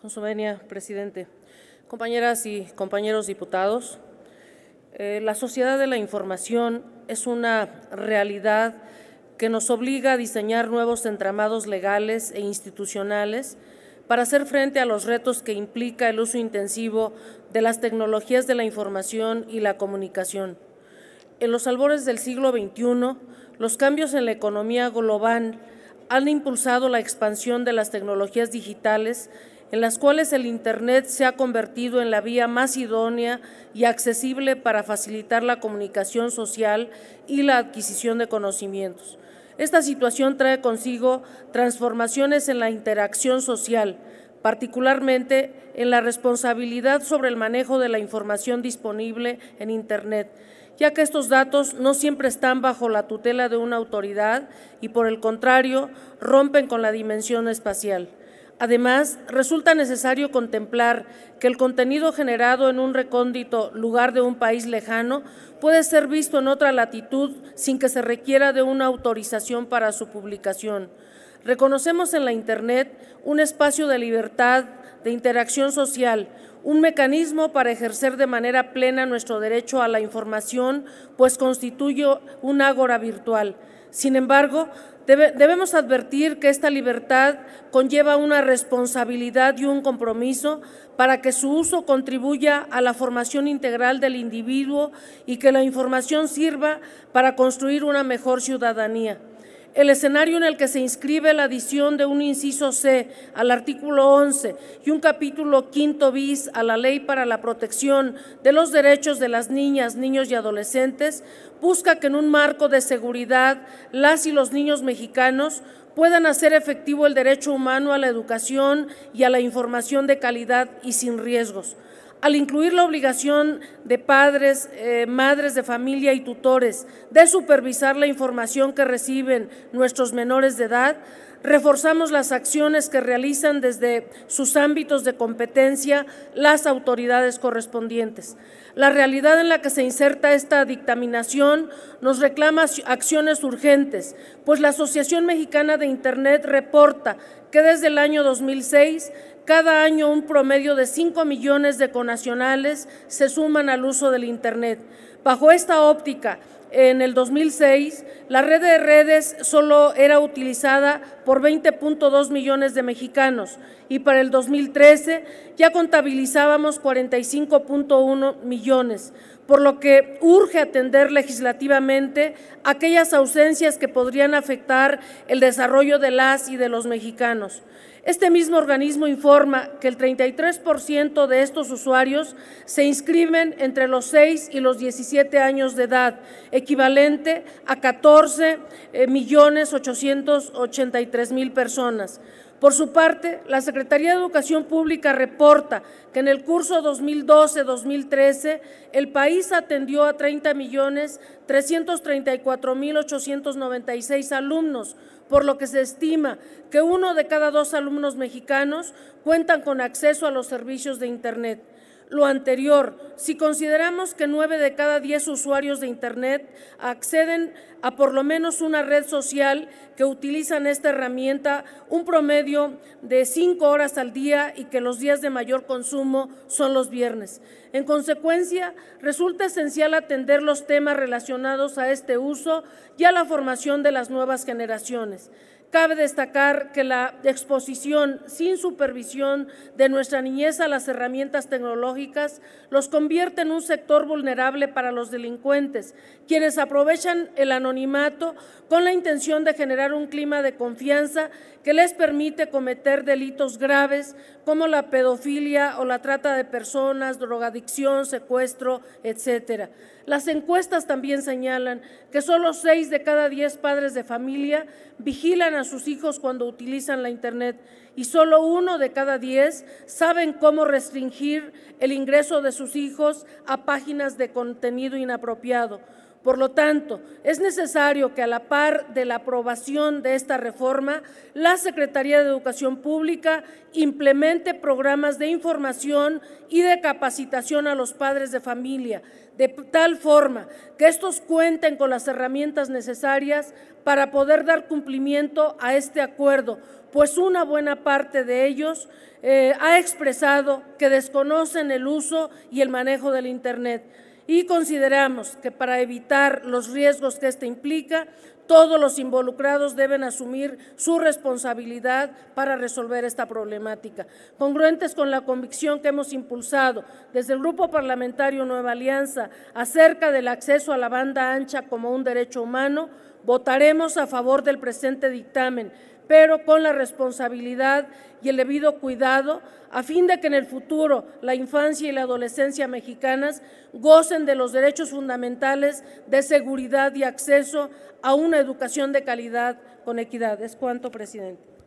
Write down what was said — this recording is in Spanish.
Con presidente. Compañeras y compañeros diputados, eh, la sociedad de la información es una realidad que nos obliga a diseñar nuevos entramados legales e institucionales para hacer frente a los retos que implica el uso intensivo de las tecnologías de la información y la comunicación. En los albores del siglo XXI, los cambios en la economía global han impulsado la expansión de las tecnologías digitales en las cuales el Internet se ha convertido en la vía más idónea y accesible para facilitar la comunicación social y la adquisición de conocimientos. Esta situación trae consigo transformaciones en la interacción social, particularmente en la responsabilidad sobre el manejo de la información disponible en Internet, ya que estos datos no siempre están bajo la tutela de una autoridad y por el contrario rompen con la dimensión espacial. Además, resulta necesario contemplar que el contenido generado en un recóndito lugar de un país lejano puede ser visto en otra latitud sin que se requiera de una autorización para su publicación. Reconocemos en la Internet un espacio de libertad, de interacción social, un mecanismo para ejercer de manera plena nuestro derecho a la información, pues constituye un ágora virtual. Sin embargo, debemos advertir que esta libertad conlleva una responsabilidad y un compromiso para que su uso contribuya a la formación integral del individuo y que la información sirva para construir una mejor ciudadanía el escenario en el que se inscribe la adición de un inciso C al artículo 11 y un capítulo quinto bis a la Ley para la Protección de los Derechos de las Niñas, Niños y Adolescentes, busca que en un marco de seguridad las y los niños mexicanos puedan hacer efectivo el derecho humano a la educación y a la información de calidad y sin riesgos al incluir la obligación de padres, eh, madres de familia y tutores de supervisar la información que reciben nuestros menores de edad, reforzamos las acciones que realizan desde sus ámbitos de competencia las autoridades correspondientes. La realidad en la que se inserta esta dictaminación nos reclama acciones urgentes, pues la Asociación Mexicana de Internet reporta que desde el año 2006 cada año un promedio de 5 millones de conacionales se suman al uso del Internet. Bajo esta óptica, en el 2006, la red de redes solo era utilizada por 20.2 millones de mexicanos y para el 2013 ya contabilizábamos 45.1 millones, por lo que urge atender legislativamente aquellas ausencias que podrían afectar el desarrollo de las y de los mexicanos. Este mismo organismo informa que el 33% de estos usuarios se inscriben entre los 6 y los 17 años de edad, equivalente a 14.883.000 eh, personas. Por su parte, la Secretaría de Educación Pública reporta que en el curso 2012-2013 el país atendió a 30.334.896 alumnos, por lo que se estima que uno de cada dos alumnos mexicanos cuentan con acceso a los servicios de Internet lo anterior, si consideramos que nueve de cada diez usuarios de Internet acceden a por lo menos una red social que utilizan esta herramienta, un promedio de 5 horas al día y que los días de mayor consumo son los viernes. En consecuencia, resulta esencial atender los temas relacionados a este uso y a la formación de las nuevas generaciones. Cabe destacar que la exposición sin supervisión de nuestra niñez a las herramientas tecnológicas los convierte en un sector vulnerable para los delincuentes, quienes aprovechan el anonimato con la intención de generar un clima de confianza que les permite cometer delitos graves como la pedofilia o la trata de personas, drogadicción, secuestro, etc. Las encuestas también señalan que solo seis de cada diez padres de familia vigilan a a sus hijos cuando utilizan la Internet y solo uno de cada diez saben cómo restringir el ingreso de sus hijos a páginas de contenido inapropiado. Por lo tanto, es necesario que a la par de la aprobación de esta reforma, la Secretaría de Educación Pública implemente programas de información y de capacitación a los padres de familia, de tal forma que estos cuenten con las herramientas necesarias para poder dar cumplimiento a este acuerdo, pues una buena parte de ellos eh, ha expresado que desconocen el uso y el manejo del Internet y consideramos que para evitar los riesgos que este implica, todos los involucrados deben asumir su responsabilidad para resolver esta problemática. Congruentes con la convicción que hemos impulsado desde el Grupo Parlamentario Nueva Alianza acerca del acceso a la banda ancha como un derecho humano, votaremos a favor del presente dictamen pero con la responsabilidad y el debido cuidado, a fin de que en el futuro la infancia y la adolescencia mexicanas gocen de los derechos fundamentales de seguridad y acceso a una educación de calidad con equidad. Es cuanto, presidente.